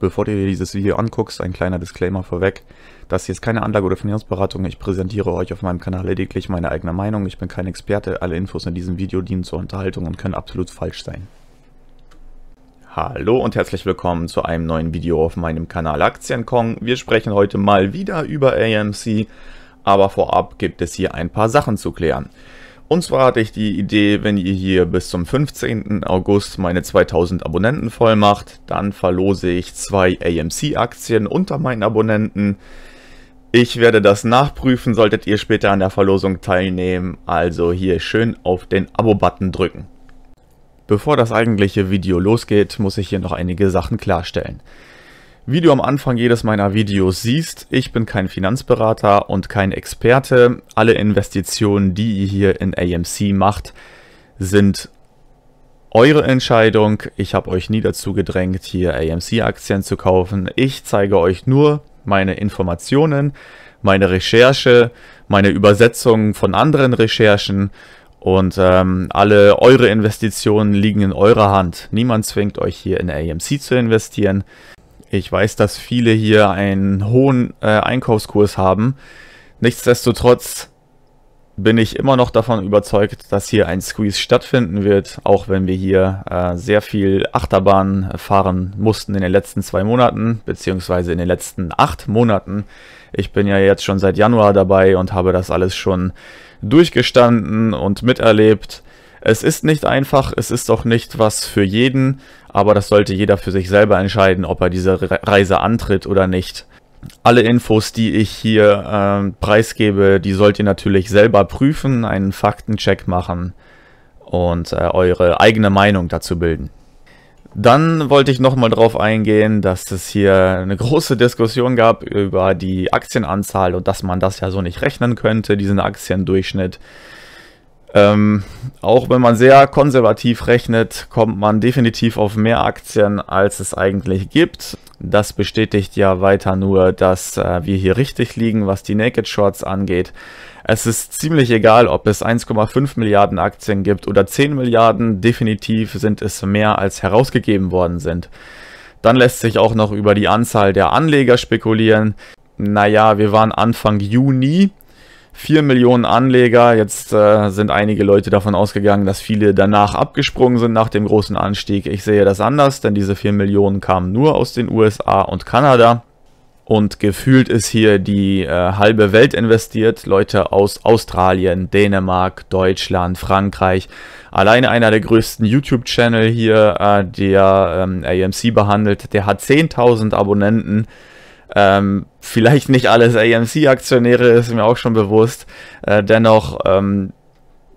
Bevor du dir dieses Video anguckst, ein kleiner Disclaimer vorweg. Das hier ist keine Anlage- oder Finanzberatung. Ich präsentiere euch auf meinem Kanal lediglich meine eigene Meinung. Ich bin kein Experte. Alle Infos in diesem Video dienen zur Unterhaltung und können absolut falsch sein. Hallo und herzlich willkommen zu einem neuen Video auf meinem Kanal Aktienkong. Wir sprechen heute mal wieder über AMC, aber vorab gibt es hier ein paar Sachen zu klären. Und zwar hatte ich die Idee, wenn ihr hier bis zum 15. August meine 2000 Abonnenten voll macht, dann verlose ich zwei AMC-Aktien unter meinen Abonnenten. Ich werde das nachprüfen, solltet ihr später an der Verlosung teilnehmen, also hier schön auf den Abo-Button drücken. Bevor das eigentliche Video losgeht, muss ich hier noch einige Sachen klarstellen. Wie du am Anfang jedes meiner Videos siehst, ich bin kein Finanzberater und kein Experte. Alle Investitionen, die ihr hier in AMC macht, sind eure Entscheidung. Ich habe euch nie dazu gedrängt, hier AMC-Aktien zu kaufen. Ich zeige euch nur meine Informationen, meine Recherche, meine Übersetzung von anderen Recherchen und ähm, alle eure Investitionen liegen in eurer Hand. Niemand zwingt euch hier in AMC zu investieren. Ich weiß, dass viele hier einen hohen äh, Einkaufskurs haben. Nichtsdestotrotz bin ich immer noch davon überzeugt, dass hier ein Squeeze stattfinden wird, auch wenn wir hier äh, sehr viel Achterbahn fahren mussten in den letzten zwei Monaten, beziehungsweise in den letzten acht Monaten. Ich bin ja jetzt schon seit Januar dabei und habe das alles schon durchgestanden und miterlebt. Es ist nicht einfach, es ist auch nicht was für jeden, aber das sollte jeder für sich selber entscheiden, ob er diese Reise antritt oder nicht. Alle Infos, die ich hier äh, preisgebe, die sollt ihr natürlich selber prüfen, einen Faktencheck machen und äh, eure eigene Meinung dazu bilden. Dann wollte ich nochmal darauf eingehen, dass es hier eine große Diskussion gab über die Aktienanzahl und dass man das ja so nicht rechnen könnte, diesen Aktiendurchschnitt. Ähm, auch wenn man sehr konservativ rechnet, kommt man definitiv auf mehr Aktien, als es eigentlich gibt. Das bestätigt ja weiter nur, dass äh, wir hier richtig liegen, was die Naked Shorts angeht. Es ist ziemlich egal, ob es 1,5 Milliarden Aktien gibt oder 10 Milliarden. Definitiv sind es mehr, als herausgegeben worden sind. Dann lässt sich auch noch über die Anzahl der Anleger spekulieren. Naja, wir waren Anfang Juni 4 Millionen Anleger. Jetzt äh, sind einige Leute davon ausgegangen, dass viele danach abgesprungen sind nach dem großen Anstieg. Ich sehe das anders, denn diese 4 Millionen kamen nur aus den USA und Kanada. Und gefühlt ist hier die äh, halbe Welt investiert. Leute aus Australien, Dänemark, Deutschland, Frankreich. Alleine einer der größten YouTube-Channel hier, äh, der ähm, AMC behandelt, der hat 10.000 Abonnenten. Ähm, vielleicht nicht alles AMC-Aktionäre, ist mir auch schon bewusst. Äh, dennoch, ähm,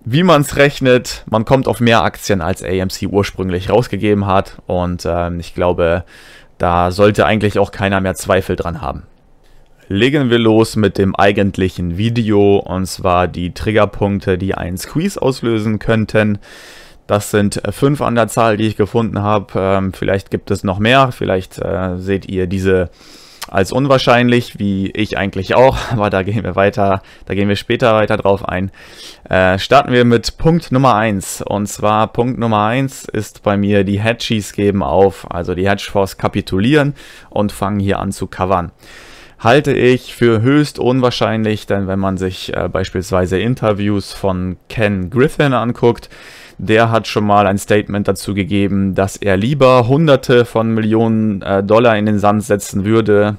wie man es rechnet, man kommt auf mehr Aktien, als AMC ursprünglich rausgegeben hat. Und ähm, ich glaube, da sollte eigentlich auch keiner mehr Zweifel dran haben. Legen wir los mit dem eigentlichen Video, und zwar die Triggerpunkte, die einen Squeeze auslösen könnten. Das sind äh, fünf an der Zahl, die ich gefunden habe. Ähm, vielleicht gibt es noch mehr. Vielleicht äh, seht ihr diese als unwahrscheinlich, wie ich eigentlich auch, aber da gehen wir weiter, da gehen wir später weiter drauf ein. Äh, starten wir mit Punkt Nummer eins und zwar Punkt Nummer eins ist bei mir die Hedgies geben auf, also die Hedgefonds kapitulieren und fangen hier an zu covern halte ich für höchst unwahrscheinlich, denn wenn man sich äh, beispielsweise Interviews von Ken Griffin anguckt, der hat schon mal ein Statement dazu gegeben, dass er lieber Hunderte von Millionen äh, Dollar in den Sand setzen würde,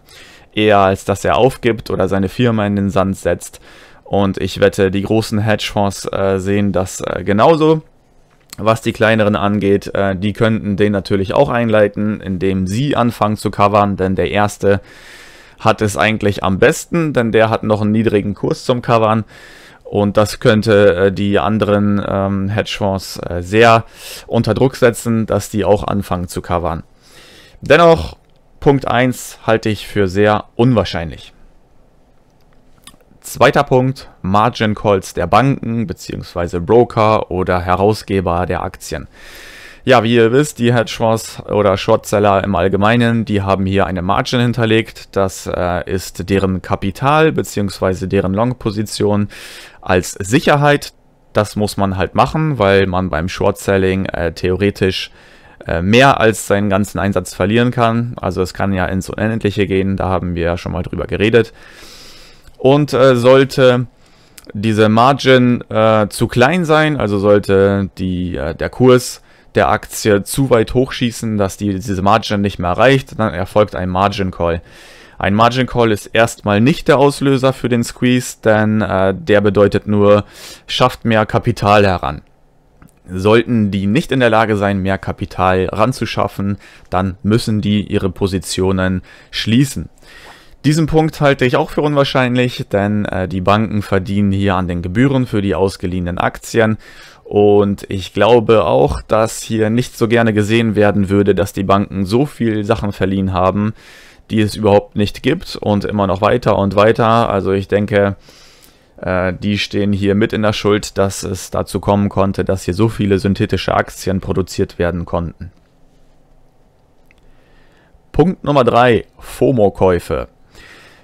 eher als dass er aufgibt oder seine Firma in den Sand setzt. Und ich wette, die großen Hedgefonds äh, sehen das äh, genauso. Was die kleineren angeht, äh, die könnten den natürlich auch einleiten, indem sie anfangen zu covern, denn der erste hat es eigentlich am besten, denn der hat noch einen niedrigen Kurs zum Covern. Und das könnte äh, die anderen ähm, Hedgefonds äh, sehr unter Druck setzen, dass die auch anfangen zu covern. Dennoch, Punkt 1 halte ich für sehr unwahrscheinlich. Zweiter Punkt, Margin Calls der Banken bzw. Broker oder Herausgeber der Aktien. Ja, wie ihr wisst, die Hedgefonds oder Shortseller im Allgemeinen, die haben hier eine Margin hinterlegt. Das äh, ist deren Kapital bzw. deren Long-Position als Sicherheit. Das muss man halt machen, weil man beim Short-Selling äh, theoretisch äh, mehr als seinen ganzen Einsatz verlieren kann. Also es kann ja ins Unendliche gehen, da haben wir ja schon mal drüber geredet. Und äh, sollte diese Margin äh, zu klein sein, also sollte die, äh, der Kurs der Aktie zu weit hochschießen, dass die diese Margin nicht mehr erreicht, dann erfolgt ein Margin Call. Ein Margin Call ist erstmal nicht der Auslöser für den Squeeze, denn äh, der bedeutet nur, schafft mehr Kapital heran. Sollten die nicht in der Lage sein, mehr Kapital ranzuschaffen, dann müssen die ihre Positionen schließen. Diesen Punkt halte ich auch für unwahrscheinlich, denn äh, die Banken verdienen hier an den Gebühren für die ausgeliehenen Aktien und ich glaube auch, dass hier nicht so gerne gesehen werden würde, dass die Banken so viel Sachen verliehen haben, die es überhaupt nicht gibt und immer noch weiter und weiter. Also ich denke, äh, die stehen hier mit in der Schuld, dass es dazu kommen konnte, dass hier so viele synthetische Aktien produziert werden konnten. Punkt Nummer 3, FOMO-Käufe.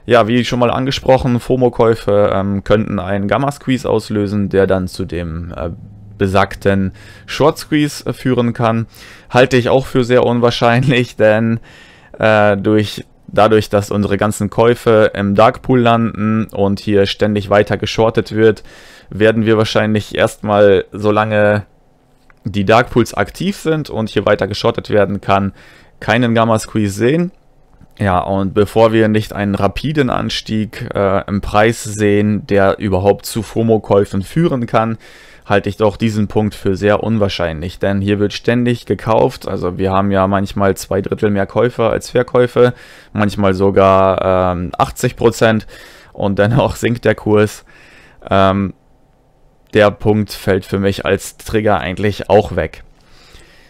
Ja, wie schon mal angesprochen, FOMO-Käufe ähm, könnten einen Gamma-Squeeze auslösen, der dann zu dem äh, besagten Short Squeeze äh, führen kann. Halte ich auch für sehr unwahrscheinlich, denn äh, durch dadurch, dass unsere ganzen Käufe im Darkpool landen und hier ständig weiter geschortet wird, werden wir wahrscheinlich erstmal, solange die Darkpools aktiv sind und hier weiter geschortet werden kann, keinen Gamma Squeeze sehen. Ja, und bevor wir nicht einen rapiden Anstieg äh, im Preis sehen, der überhaupt zu FOMO-Käufen führen kann, halte ich doch diesen Punkt für sehr unwahrscheinlich. Denn hier wird ständig gekauft. Also wir haben ja manchmal zwei Drittel mehr Käufer als Verkäufe, manchmal sogar ähm, 80 Prozent und dennoch sinkt der Kurs. Ähm, der Punkt fällt für mich als Trigger eigentlich auch weg.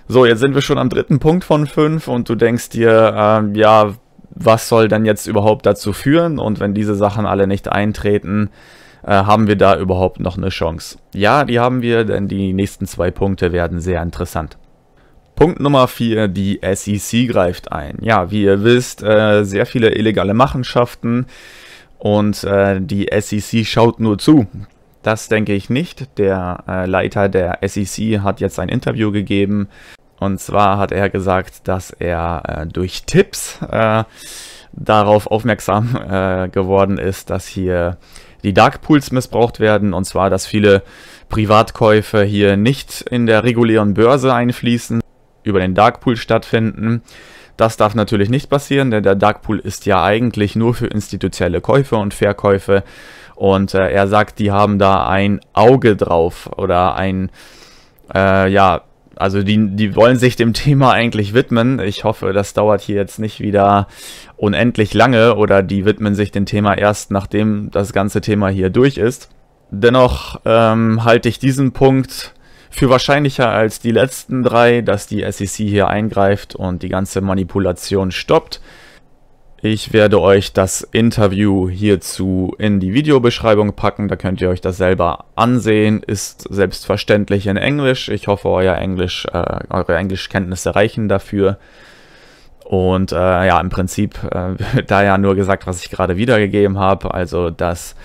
So, jetzt sind wir schon am dritten Punkt von fünf und du denkst dir, ähm, ja, was soll denn jetzt überhaupt dazu führen? Und wenn diese Sachen alle nicht eintreten, äh, haben wir da überhaupt noch eine Chance? Ja, die haben wir, denn die nächsten zwei Punkte werden sehr interessant. Punkt Nummer 4, die SEC greift ein. Ja, wie ihr wisst, äh, sehr viele illegale Machenschaften und äh, die SEC schaut nur zu. Das denke ich nicht. Der äh, Leiter der SEC hat jetzt ein Interview gegeben und zwar hat er gesagt, dass er äh, durch Tipps äh, darauf aufmerksam äh, geworden ist, dass hier die Dark Pools missbraucht werden. Und zwar, dass viele Privatkäufe hier nicht in der regulären Börse einfließen, über den Dark Pool stattfinden. Das darf natürlich nicht passieren, denn der Dark Pool ist ja eigentlich nur für institutionelle Käufe und Verkäufe. Und äh, er sagt, die haben da ein Auge drauf oder ein, äh, ja, also die, die wollen sich dem Thema eigentlich widmen. Ich hoffe, das dauert hier jetzt nicht wieder unendlich lange oder die widmen sich dem Thema erst, nachdem das ganze Thema hier durch ist. Dennoch ähm, halte ich diesen Punkt für wahrscheinlicher als die letzten drei, dass die SEC hier eingreift und die ganze Manipulation stoppt. Ich werde euch das Interview hierzu in die Videobeschreibung packen, da könnt ihr euch das selber ansehen. Ist selbstverständlich in Englisch. Ich hoffe, euer Englisch, äh, eure Englischkenntnisse reichen dafür. Und äh, ja, im Prinzip äh, da ja nur gesagt, was ich gerade wiedergegeben habe, also dass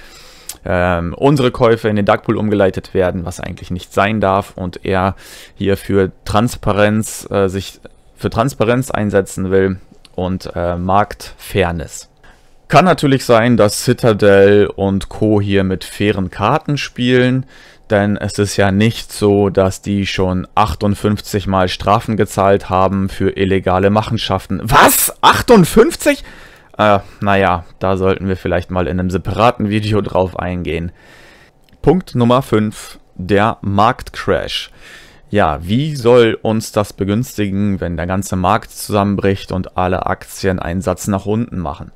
ähm, unsere Käufe in den Darkpool umgeleitet werden, was eigentlich nicht sein darf und er hier für Transparenz äh, sich für Transparenz einsetzen will und äh, Marktfairness. Kann natürlich sein, dass Citadel und Co. hier mit fairen Karten spielen, denn es ist ja nicht so, dass die schon 58 Mal Strafen gezahlt haben für illegale Machenschaften. Was? 58? Äh, naja, da sollten wir vielleicht mal in einem separaten Video drauf eingehen. Punkt Nummer 5, der Marktcrash. Ja, wie soll uns das begünstigen, wenn der ganze Markt zusammenbricht und alle Aktien einen Satz nach unten machen?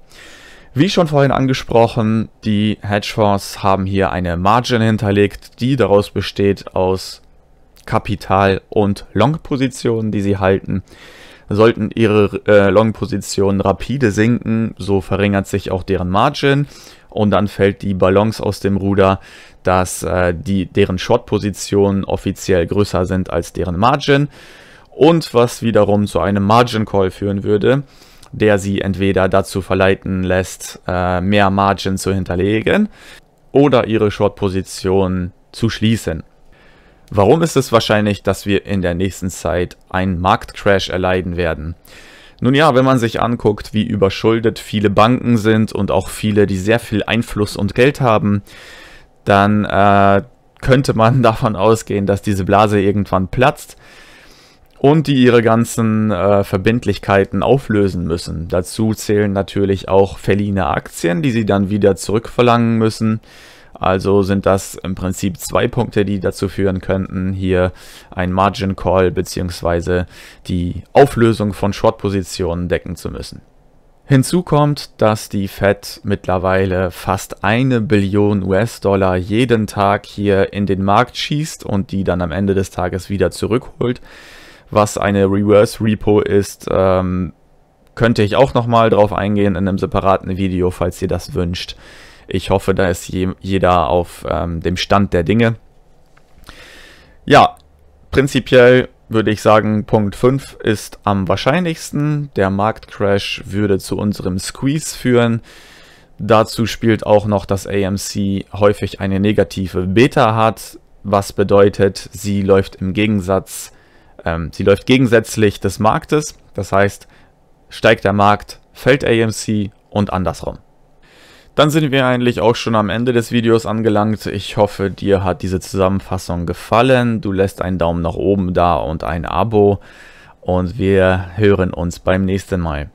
Wie schon vorhin angesprochen, die Hedgefonds haben hier eine Margin hinterlegt, die daraus besteht aus Kapital- und Long-Positionen, die sie halten. Sollten ihre äh, Long-Positionen rapide sinken, so verringert sich auch deren Margin und dann fällt die Balance aus dem Ruder dass äh, die, deren Short-Positionen offiziell größer sind als deren Margin und was wiederum zu einem Margin Call führen würde, der sie entweder dazu verleiten lässt, äh, mehr Margin zu hinterlegen oder ihre Short-Position zu schließen. Warum ist es wahrscheinlich, dass wir in der nächsten Zeit einen Marktcrash erleiden werden? Nun ja, wenn man sich anguckt, wie überschuldet viele Banken sind und auch viele, die sehr viel Einfluss und Geld haben, dann äh, könnte man davon ausgehen, dass diese Blase irgendwann platzt und die ihre ganzen äh, Verbindlichkeiten auflösen müssen. Dazu zählen natürlich auch verliehene Aktien, die sie dann wieder zurückverlangen müssen. Also sind das im Prinzip zwei Punkte, die dazu führen könnten, hier ein Margin Call bzw. die Auflösung von Short-Positionen decken zu müssen. Hinzu kommt, dass die Fed mittlerweile fast eine Billion US-Dollar jeden Tag hier in den Markt schießt und die dann am Ende des Tages wieder zurückholt. Was eine Reverse Repo ist, ähm, könnte ich auch nochmal drauf eingehen in einem separaten Video, falls ihr das wünscht. Ich hoffe, da ist je, jeder auf ähm, dem Stand der Dinge. Ja, prinzipiell würde ich sagen, Punkt 5 ist am wahrscheinlichsten. Der Marktcrash würde zu unserem Squeeze führen. Dazu spielt auch noch, dass AMC häufig eine negative Beta hat, was bedeutet, sie läuft im Gegensatz, ähm, sie läuft gegensätzlich des Marktes. Das heißt, steigt der Markt, fällt AMC und andersrum. Dann sind wir eigentlich auch schon am Ende des Videos angelangt. Ich hoffe, dir hat diese Zusammenfassung gefallen. Du lässt einen Daumen nach oben da und ein Abo. Und wir hören uns beim nächsten Mal.